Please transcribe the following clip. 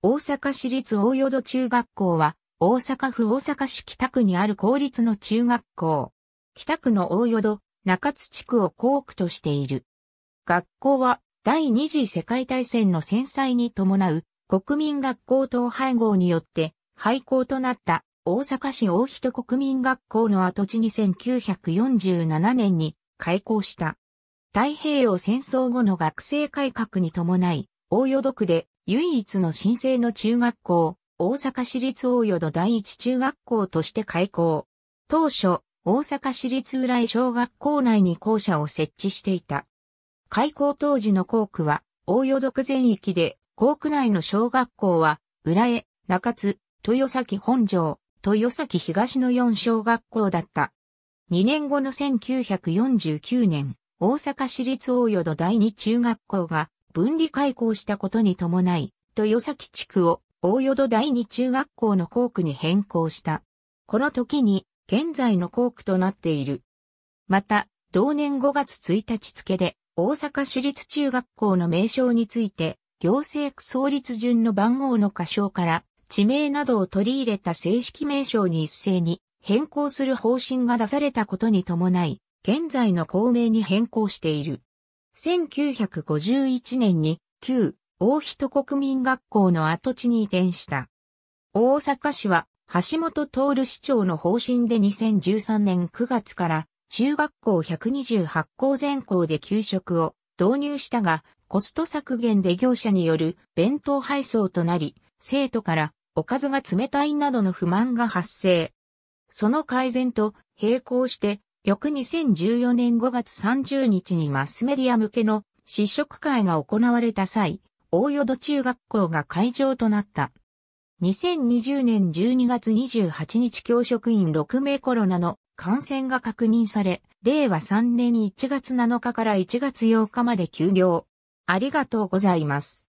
大阪市立大淀中学校は、大阪府大阪市北区にある公立の中学校。北区の大淀、中津地区を校区としている。学校は、第二次世界大戦の戦災に伴う、国民学校等廃合によって、廃校となった大阪市大人国民学校の跡地に1947年に開校した。太平洋戦争後の学生改革に伴い、大淀区で唯一の新生の中学校、大阪市立大淀第一中学校として開校。当初、大阪市立浦井小学校内に校舎を設置していた。開校当時の校区は、大淀区全域で、校区内の小学校は、浦江、中津、豊崎本城、豊崎東の4小学校だった。2年後の1949年、大阪市立大淀第二中学校が分離開校したことに伴い、豊崎地区を大淀第二中学校の校区に変更した。この時に、現在の校区となっている。また、同年5月1日付で、大阪市立中学校の名称について、行政区創立順の番号の仮称から、地名などを取り入れた正式名称に一斉に変更する方針が出されたことに伴い、現在の校名に変更している。1951年に旧大人国民学校の跡地に移転した。大阪市は橋本徹市長の方針で2013年9月から中学校128校全校で給食を導入したが、コスト削減で業者による弁当配送となり、生徒からおかずが冷たいなどの不満が発生。その改善と並行して翌2014年5月30日にマスメディア向けの試食会が行われた際、大淀中学校が会場となった。2020年12月28日教職員6名コロナの感染が確認され、令和3年1月7日から1月8日まで休業。ありがとうございます。